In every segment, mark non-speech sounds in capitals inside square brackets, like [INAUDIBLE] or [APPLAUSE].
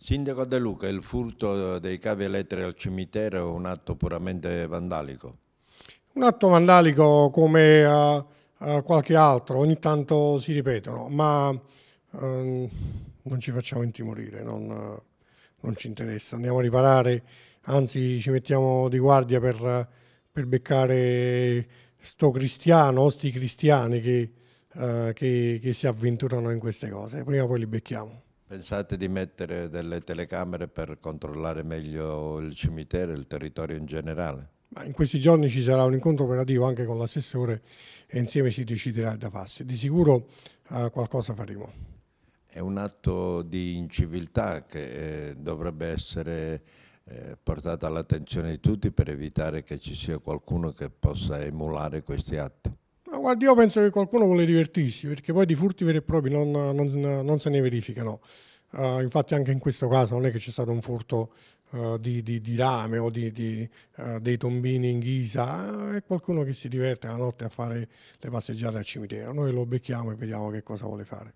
Sindaco De Luca, il furto dei cavi elettri al cimitero è un atto puramente vandalico? Un atto vandalico come uh, uh, qualche altro, ogni tanto si ripetono, ma uh, non ci facciamo intimorire, non, non, ci interessa, andiamo a riparare, anzi ci mettiamo di guardia per, per beccare sto cristiano o sti cristiani che, eh, che, che si avventurano in queste cose, prima o poi li becchiamo. Pensate di mettere delle telecamere per controllare meglio il cimitero e il territorio in generale? Ma in questi giorni ci sarà un incontro operativo anche con l'assessore e insieme si deciderà da farsi. Di sicuro eh, qualcosa faremo. È un atto di inciviltà che eh, dovrebbe essere eh, portato all'attenzione di tutti per evitare che ci sia qualcuno che possa emulare questi atti. No, guardi, io penso che qualcuno vuole divertirsi, perché poi di furti veri e propri non, non, non se ne verificano. Uh, infatti anche in questo caso non è che c'è stato un furto uh, di, di, di, rame o di, uh, dei tombini in ghisa, è qualcuno che si diverte la notte a fare le passeggiate al cimitero. Noi lo becchiamo e vediamo che cosa vuole fare.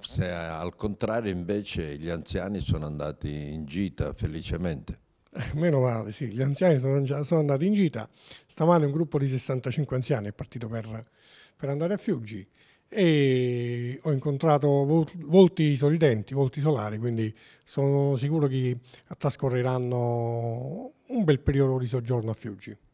Se al contrario invece gli anziani sono andati in gita felicemente. [LAUGHS] Meno male, sì, gli anziani sono, sono, andati in gita. Stamane un gruppo di 65 anziani è partito per, per andare a Fiuggi e ho incontrato volti sorridenti, volti solari, quindi sono sicuro che trascorreranno un bel periodo di soggiorno a Fiuggi.